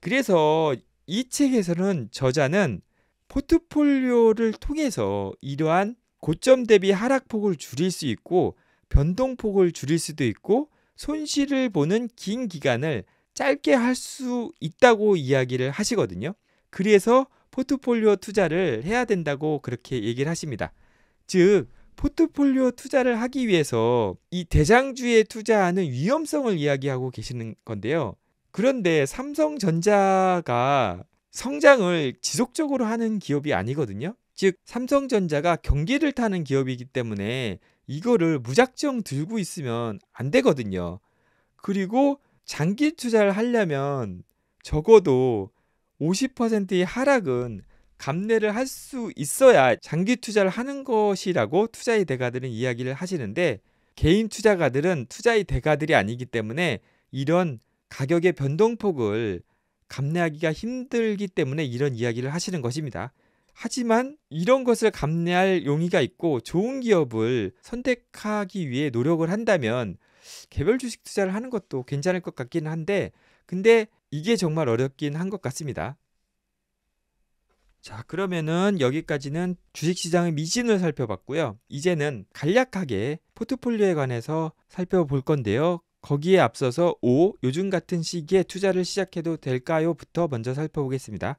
그래서 이 책에서는 저자는 포트폴리오를 통해서 이러한 고점 대비 하락폭을 줄일 수 있고 변동폭을 줄일 수도 있고 손실을 보는 긴 기간을 짧게 할 수 있다고 이야기를 하시거든요. 그래서 포트폴리오 투자를 해야 된다고 그렇게 얘기를 하십니다. 즉, 포트폴리오 투자를 하기 위해서 이 대장주에 투자하는 위험성을 이야기하고 계시는 건데요. 그런데 삼성전자가 성장을 지속적으로 하는 기업이 아니거든요. 즉, 삼성전자가 경기를 타는 기업이기 때문에 이거를 무작정 들고 있으면 안 되거든요. 그리고 장기 투자를 하려면 적어도 50%의 하락은 감내를 할 수 있어야 장기 투자를 하는 것이라고 투자의 대가들은 이야기를 하시는데 개인 투자가들은 투자의 대가들이 아니기 때문에 이런 가격의 변동폭을 감내하기가 힘들기 때문에 이런 이야기를 하시는 것입니다. 하지만 이런 것을 감내할 용의가 있고 좋은 기업을 선택하기 위해 노력을 한다면 개별 주식 투자를 하는 것도 괜찮을 것같긴 한데 근데 이게 정말 어렵긴 한 것 같습니다. 자, 그러면은 여기까지는 주식시장의 미진을 살펴봤고요. 이제는 간략하게 포트폴리오에 관해서 살펴볼 건데요. 거기에 앞서서 5. 요즘 같은 시기에 투자를 시작해도 될까요?부터 먼저 살펴보겠습니다.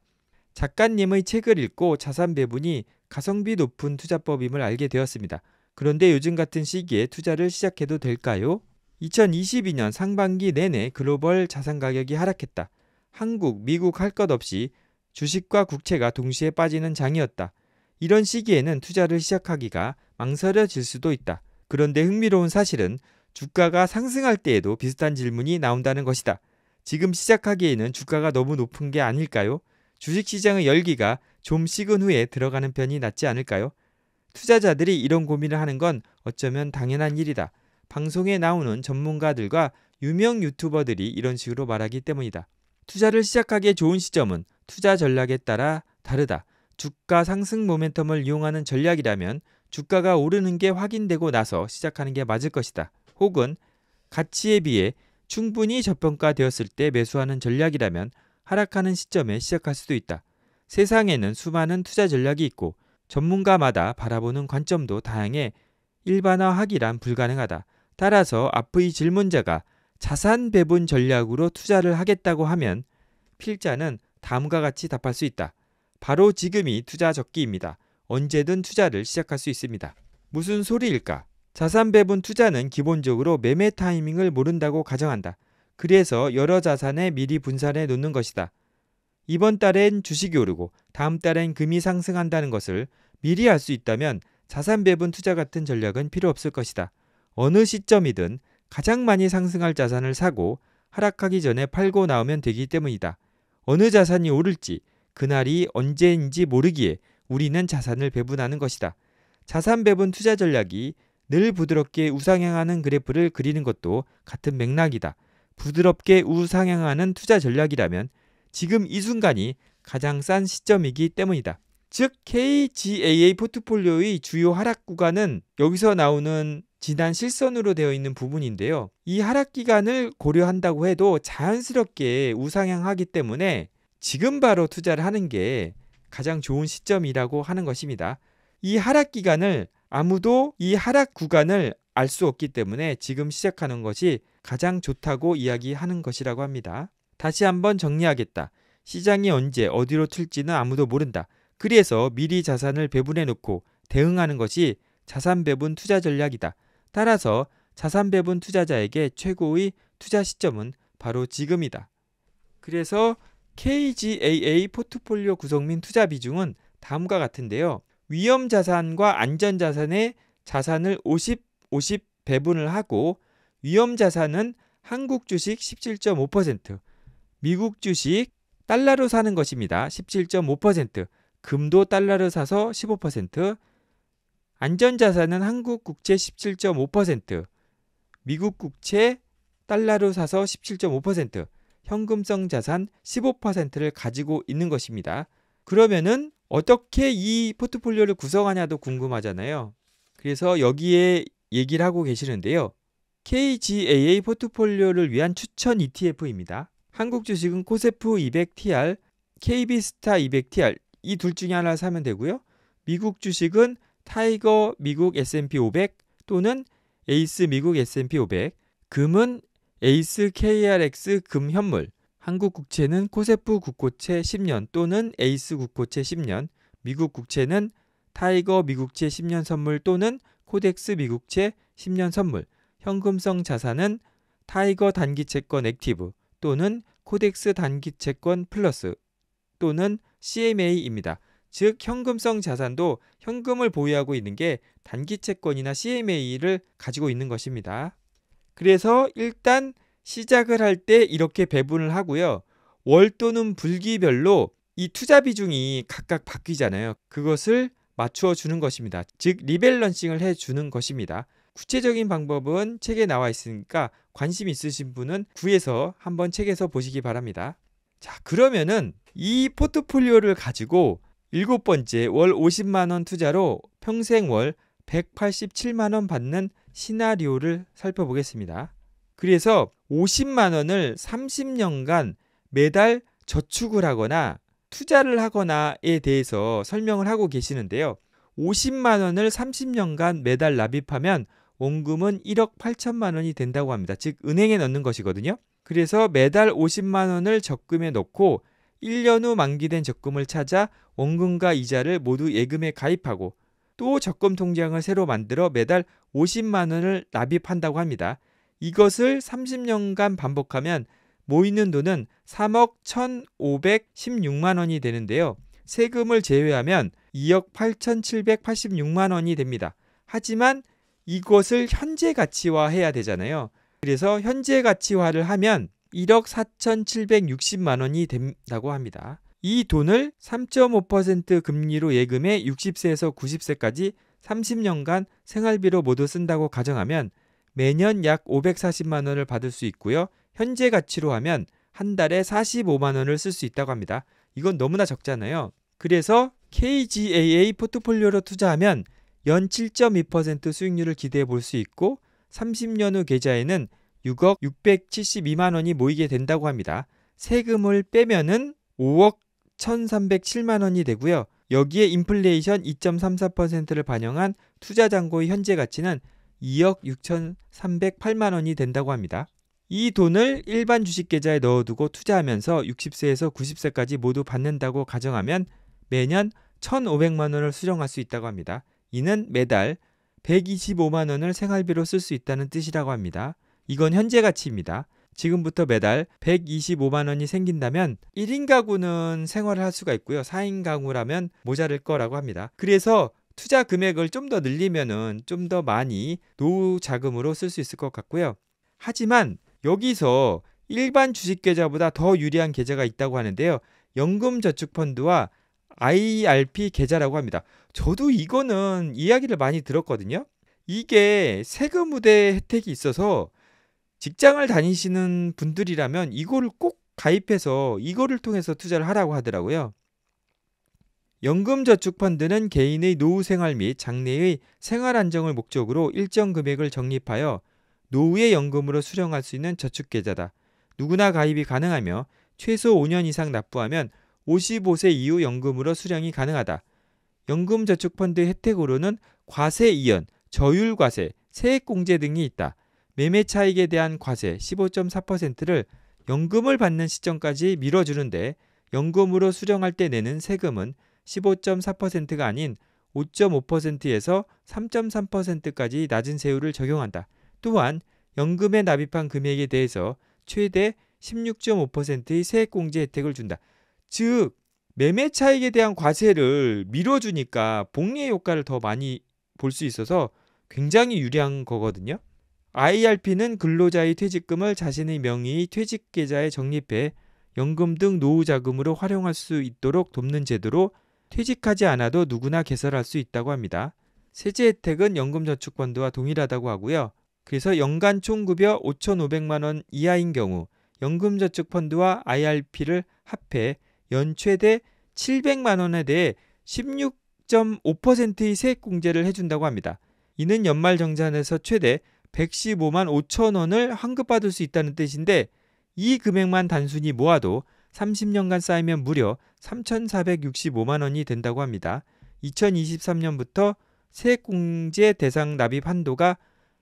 작가님의 책을 읽고 자산 배분이 가성비 높은 투자법임을 알게 되었습니다. 그런데 요즘 같은 시기에 투자를 시작해도 될까요? 2022년 상반기 내내 글로벌 자산 가격이 하락했다. 한국, 미국 할 것 없이 주식과 국채가 동시에 빠지는 장이었다. 이런 시기에는 투자를 시작하기가 망설여질 수도 있다. 그런데 흥미로운 사실은 주가가 상승할 때에도 비슷한 질문이 나온다는 것이다. 지금 시작하기에는 주가가 너무 높은 게 아닐까요? 주식시장의 열기가 좀 식은 후에 들어가는 편이 낫지 않을까요? 투자자들이 이런 고민을 하는 건 어쩌면 당연한 일이다. 방송에 나오는 전문가들과 유명 유튜버들이 이런 식으로 말하기 때문이다. 투자를 시작하기에 좋은 시점은 투자 전략에 따라 다르다. 주가 상승 모멘텀을 이용하는 전략이라면 주가가 오르는 게 확인되고 나서 시작하는 게 맞을 것이다. 혹은 가치에 비해 충분히 저평가되었을 때 매수하는 전략이라면 하락하는 시점에 시작할 수도 있다. 세상에는 수많은 투자 전략이 있고 전문가마다 바라보는 관점도 다양해 일반화하기란 불가능하다. 따라서 앞의 질문자가 자산 배분 전략으로 투자를 하겠다고 하면 필자는 다음과 같이 답할 수 있다. 바로 지금이 투자 적기입니다. 언제든 투자를 시작할 수 있습니다. 무슨 소리일까? 자산 배분 투자는 기본적으로 매매 타이밍을 모른다고 가정한다. 그래서 여러 자산에 미리 분산해 놓는 것이다. 이번 달엔 주식이 오르고 다음 달엔 금이 상승한다는 것을 미리 알 수 있다면 자산 배분 투자 같은 전략은 필요 없을 것이다. 어느 시점이든 가장 많이 상승할 자산을 사고 하락하기 전에 팔고 나오면 되기 때문이다. 어느 자산이 오를지 그날이 언제인지 모르기에 우리는 자산을 배분하는 것이다. 자산 배분 투자 전략이 늘 부드럽게 우상향하는 그래프를 그리는 것도 같은 맥락이다. 부드럽게 우상향하는 투자 전략이라면 지금 이 순간이 가장 싼 시점이기 때문이다. 즉 KGAA 포트폴리오의 주요 하락 구간은 여기서 나오는 지난 실선으로 되어 있는 부분인데요. 이 하락 기간을 고려한다고 해도 자연스럽게 우상향하기 때문에 지금 바로 투자를 하는 게 가장 좋은 시점이라고 하는 것입니다. 이 하락 기간을 아무도 이 하락 구간을 알 수 없기 때문에 지금 시작하는 것이 가장 좋다고 이야기하는 것이라고 합니다. 다시 한번 정리하겠다. 시장이 언제 어디로 튈지는 아무도 모른다. 그래서 미리 자산을 배분해 놓고 대응하는 것이 자산 배분 투자 전략이다. 따라서 자산 배분 투자자에게 최고의 투자 시점은 바로 지금이다. 그래서 KGAA 포트폴리오 구성 및 투자 비중은 다음과 같은데요. 위험 자산과 안전 자산의 자산을 50, 50 배분을 하고 위험 자산은 한국 주식 17.5%, 미국 주식 달러로 사는 것입니다. 17.5%, 금도 달러로 사서 15%, 안전 자산은 한국 국채 17.5%, 미국 국채 달러로 사서 17.5%, 현금성 자산 15%를 가지고 있는 것입니다. 그러면은 어떻게 이 포트폴리오를 구성하냐도 궁금하잖아요. 그래서 여기에 얘기를 하고 계시는데요. KGAA 포트폴리오를 위한 추천 ETF입니다. 한국 주식은 코세프 200TR, KB스타 200TR 이 둘 중에 하나 를 사면 되고요. 미국 주식은 타이거 미국 S&P 500 또는 에이스 미국 S&P 500, 금은 에이스 KRX 금현물, 한국 국채는 코세프 국고채 10년 또는 에이스 국고채 10년, 미국 국채는 타이거 미국채 10년 선물 또는 코덱스 미국채 10년 선물, 현금성 자산은 타이거 단기 채권 액티브 또는 코덱스 단기 채권 플러스 또는 CMA입니다. 즉 현금성 자산도 현금을 보유하고 있는 게 단기 채권이나 CMA를 가지고 있는 것입니다. 그래서 일단 시작을 할 때 이렇게 배분을 하고요. 월 또는 불기별로이 투자 비중이 각각 바뀌잖아요. 그것을 맞추어 주는 것입니다. 즉 리밸런싱을 해 주는 것입니다. 구체적인 방법은 책에 나와 있으니까 관심 있으신 분은 구해서 한번 책에서 보시기 바랍니다. 자, 그러면은 이 포트폴리오를 가지고 일곱 번째 월 50만 원 투자로 평생 월 187만 원 받는 시나리오를 살펴보겠습니다. 그래서 50만 원을 30년간 매달 저축을 하거나 투자를 하거나에 대해서 설명을 하고 계시는데요. 50만 원을 30년간 매달 납입하면 원금은 1억 8천만 원이 된다고 합니다. 즉 은행에 넣는 것이거든요. 그래서 매달 50만 원을 적금에 넣고 1년 후 만기된 적금을 찾아 원금과 이자를 모두 예금에 가입하고 또 적금 통장을 새로 만들어 매달 50만 원을 납입한다고 합니다. 이것을 30년간 반복하면 모이는 돈은 3억 1,516만 원이 되는데요. 세금을 제외하면 2억 8,786만 원이 됩니다. 하지만 이것을 현재 가치화해야 되잖아요. 그래서 현재 가치화를 하면 1억 4,760만 원이 된다고 합니다. 이 돈을 3.5% 금리로 예금해 60세에서 90세까지 30년간 생활비로 모두 쓴다고 가정하면 매년 약 540만 원을 받을 수 있고요. 현재 가치로 하면 한 달에 45만 원을 쓸 수 있다고 합니다. 이건 너무나 적잖아요. 그래서 KGAA 포트폴리오로 투자하면 연7.2% 수익률을 기대해 볼 수 있고 30년 후 계좌에는 6억 672만 원이 모이게 된다고 합니다. 세금을 빼면은 5억 1,307만 원이 되고요. 여기에 인플레이션 2.34%를 반영한 투자 잔고의 현재 가치는 2억 6,308만 원이 된다고 합니다. 이 돈을 일반 주식 계좌에 넣어두고 투자하면서 60세에서 90세까지 모두 받는다고 가정하면 매년 1,500만 원을 수령할 수 있다고 합니다. 이는 매달 125만 원을 생활비로 쓸 수 있다는 뜻이라고 합니다. 이건 현재 가치입니다. 지금부터 매달 125만 원이 생긴다면 1인 가구는 생활을 할 수가 있고요. 4인 가구라면 모자랄 거라고 합니다. 그래서 투자 금액을 좀 더 늘리면은 좀더 많이 노후 자금으로 쓸 수 있을 것 같고요. 하지만 여기서 일반 주식 계좌보다 더 유리한 계좌가 있다고 하는데요. 연금저축펀드와 IRP 계좌라고 합니다. 저도 이거는 이야기를 많이 들었거든요. 이게 세금 우대 혜택이 있어서 직장을 다니시는 분들이라면 이거를 꼭 가입해서 이거를 통해서 투자를 하라고 하더라고요. 연금저축펀드는 개인의 노후생활 및 장래의 생활 안정을 목적으로 일정 금액을 적립하여 노후의 연금으로 수령할 수 있는 저축계좌다. 누구나 가입이 가능하며 최소 5년 이상 납부하면 55세 이후 연금으로 수령이 가능하다. 연금저축펀드 혜택으로는 과세 이연, 저율과세, 세액공제 등이 있다. 매매 차익에 대한 과세 15.4%를 연금을 받는 시점까지 밀어주는데 연금으로 수령할 때 내는 세금은 15.4%가 아닌 5.5%에서 3.3%까지 낮은 세율을 적용한다. 또한 연금에 납입한 금액에 대해서 최대 16.5%의 세액공제 혜택을 준다. 즉 매매 차익에 대한 과세를 미뤄주니까 복리의 효과를 더 많이 볼 수 있어서 굉장히 유리한 거거든요. IRP는 근로자의 퇴직금을 자신의 명의의 퇴직 계좌에 적립해 연금 등 노후 자금으로 활용할 수 있도록 돕는 제도로 퇴직하지 않아도 누구나 개설할 수 있다고 합니다. 세제 혜택은 연금저축펀드와 동일하다고 하고요. 그래서 연간 총급여 5,500만 원 이하인 경우 연금저축펀드와 IRP를 합해 연최대 700만 원에 대해 16.5%의 세액 공제를 해준다고 합니다. 이는 연말 정산에서 최대 115만 5천 원을 환급받을 수 있다는 뜻인데 이 금액만 단순히 모아도 30년간 쌓이면 무려 3,465만 원이 된다고 합니다. 2023년부터 세액공제 대상 납입 한도가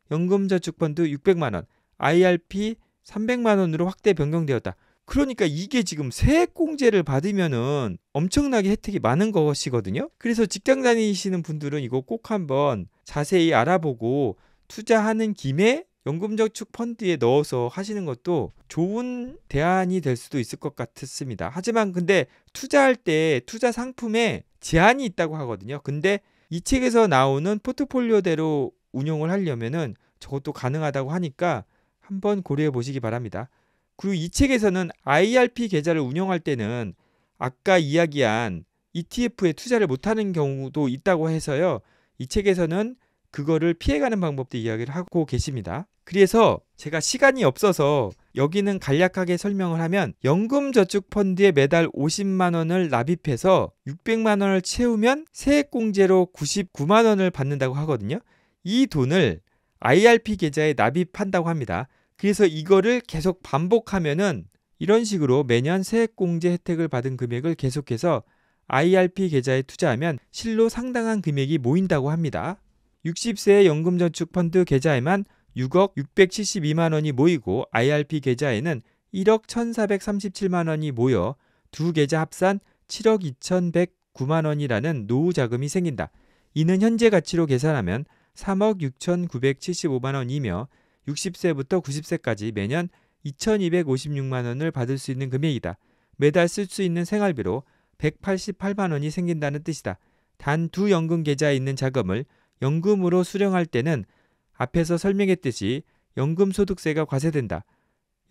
연금저축펀드 600만 원, IRP 300만 원으로 확대 변경되었다. 그러니까 이게 지금 세액공제를 받으면은 엄청나게 혜택이 많은 것이거든요. 그래서 직장 다니시는 분들은 이거 꼭 한번 자세히 알아보고 투자하는 김에 연금저축 펀드에 넣어서 하시는 것도 좋은 대안이 될 수도 있을 것 같습니다. 하지만 근데 투자할 때 투자 상품에 제한이 있다고 하거든요. 근데 이 책에서 나오는 포트폴리오대로 운영을 하려면은 저것도 가능하다고 하니까 한번 고려해 보시기 바랍니다. 그리고 이 책에서는 IRP 계좌를 운영할 때는 아까 이야기한 ETF에 투자를 못하는 경우도 있다고 해서요. 이 책에서는 그거를 피해가는 방법도 이야기를 하고 계십니다. 그래서 제가 시간이 없어서 여기는 간략하게 설명을 하면 연금저축펀드에 매달 50만 원을 납입해서 600만 원을 채우면 세액공제로 99만 원을 받는다고 하거든요. 이 돈을 IRP 계좌에 납입한다고 합니다. 그래서 이거를 계속 반복하면은 이런 식으로 매년 세액공제 혜택을 받은 금액을 계속해서 IRP 계좌에 투자하면 실로 상당한 금액이 모인다고 합니다. 60세의 연금저축펀드 계좌에만 6억 672만 원이 모이고 IRP 계좌에는 1억 1,437만 원이 모여 두 계좌 합산 7억 2,109만 원이라는 노후 자금이 생긴다. 이는 현재 가치로 계산하면 3억 6,975만 원이며 60세부터 90세까지 매년 2,256만 원을 받을 수 있는 금액이다. 매달 쓸 수 있는 생활비로 188만 원이 생긴다는 뜻이다. 단 두 연금 계좌에 있는 자금을 연금으로 수령할 때는 앞에서 설명했듯이 연금소득세가 과세된다.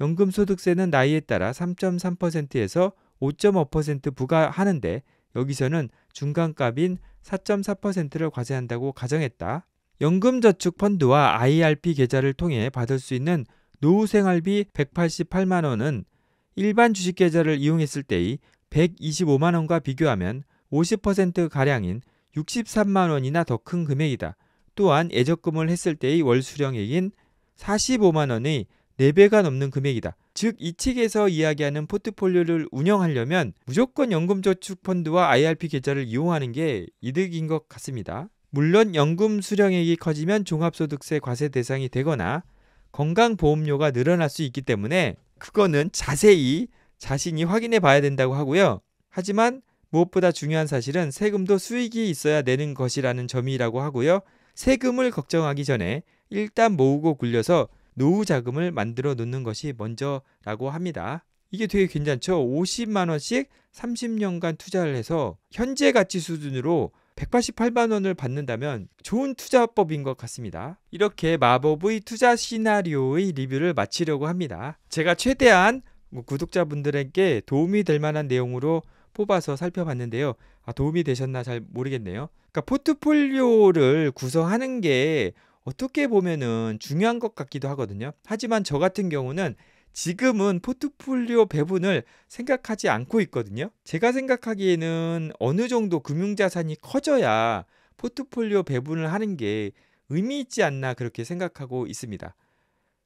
연금소득세는 나이에 따라 3.3%에서 5.5% 부과하는데 여기서는 중간값인 4.4%를 과세한다고 가정했다. 연금저축펀드와 IRP 계좌를 통해 받을 수 있는 노후생활비 188만 원은 일반 주식 계좌를 이용했을 때의 125만 원과 비교하면 50% 가량인 63만 원이나 더 큰 금액이다. 또한 예적금을 했을 때의 월 수령액인 45만 원의 4배가 넘는 금액이다. 즉, 이 책에서 이야기하는 포트폴리오를 운영하려면 무조건 연금저축펀드와 IRP 계좌를 이용하는 게 이득인 것 같습니다. 물론 연금 수령액이 커지면 종합소득세 과세 대상이 되거나 건강보험료가 늘어날 수 있기 때문에 그거는 자세히 자신이 확인해 봐야 된다고 하고요. 하지만 무엇보다 중요한 사실은 세금도 수익이 있어야 내는 것이라는 점이라고 하고요. 세금을 걱정하기 전에 일단 모으고 굴려서 노후 자금을 만들어 놓는 것이 먼저라고 합니다. 이게 되게 괜찮죠? 50만 원씩 30년간 투자를 해서 현재 가치 수준으로 188만 원을 받는다면 좋은 투자법인 것 같습니다. 이렇게 마법의 투자 시나리오의 리뷰를 마치려고 합니다. 제가 최대한 뭐 구독자분들에게 도움이 될 만한 내용으로 뽑아서 살펴봤는데요. 아, 도움이 되셨나 잘 모르겠네요. 그러니까 포트폴리오를 구성하는 게 어떻게 보면은 중요한 것 같기도 하거든요. 하지만 저 같은 경우는 지금은 포트폴리오 배분을 생각하지 않고 있거든요. 제가 생각하기에는 어느 정도 금융자산이 커져야 포트폴리오 배분을 하는 게 의미 있지 않나 그렇게 생각하고 있습니다.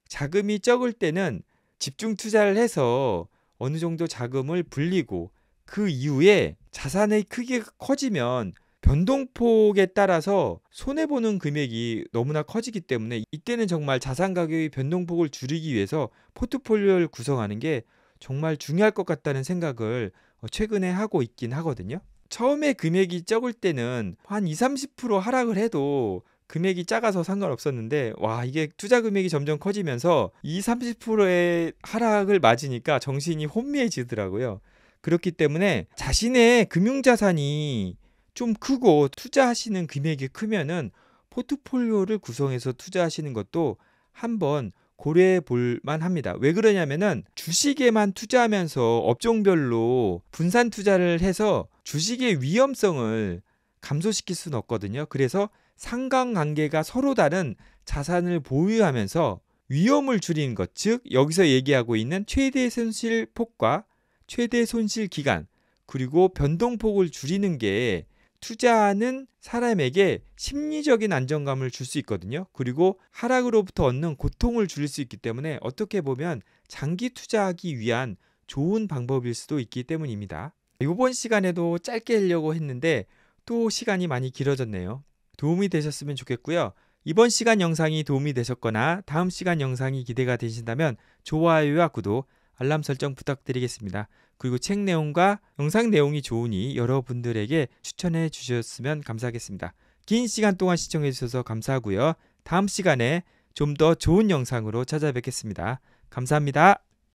자금이 적을 때는 집중 투자를 해서 어느 정도 자금을 불리고 그 이후에 자산의 크기가 커지면 변동폭에 따라서 손해 보는 금액이 너무나 커지기 때문에 이때는 정말 자산 가격의 변동폭을 줄이기 위해서 포트폴리오를 구성하는 게 정말 중요할 것 같다는 생각을 어, 최근에 하고 있긴 하거든요. 처음에 금액이 적을 때는 한 20, 30% 하락을 해도 금액이 작아서 상관없었는데 와 이게 투자 금액이 점점 커지면서 20, 30%의 하락을 맞으니까 정신이 혼미해지더라고요. 그렇기 때문에 자신의 금융자산이 좀 크고 투자하시는 금액이 크면은 포트폴리오를 구성해서 투자하시는 것도 한번 고려해 볼 만합니다. 왜 그러냐면은 주식에만 투자하면서 업종별로 분산 투자를 해서 주식의 위험성을 감소시킬 수는 없거든요. 그래서 상관관계가 서로 다른 자산을 보유하면서 위험을 줄인 것, 즉 여기서 얘기하고 있는 최대 손실 폭과 최대 손실 기간 그리고 변동폭을 줄이는 게 투자는 사람에게 심리적인 안정감을 줄 수 있거든요. 그리고 하락으로부터 얻는 고통을 줄일 수 있기 때문에 어떻게 보면 장기 투자하기 위한 좋은 방법일 수도 있기 때문입니다. 이번 시간에도 짧게 하려고 했는데 또 시간이 많이 길어졌네요. 도움이 되셨으면 좋겠고요. 이번 시간 영상이 도움이 되셨거나 다음 시간 영상이 기대가 되신다면 좋아요와 구독, 알람 설정 부탁드리겠습니다. 그리고 책 내용과 영상 내용이 좋으니 여러분들에게 추천해 주셨으면 감사하겠습니다. 긴 시간 동안 시청해 주셔서 감사하고요. 다음 시간에 좀 더 좋은 영상으로 찾아뵙겠습니다. 감사합니다.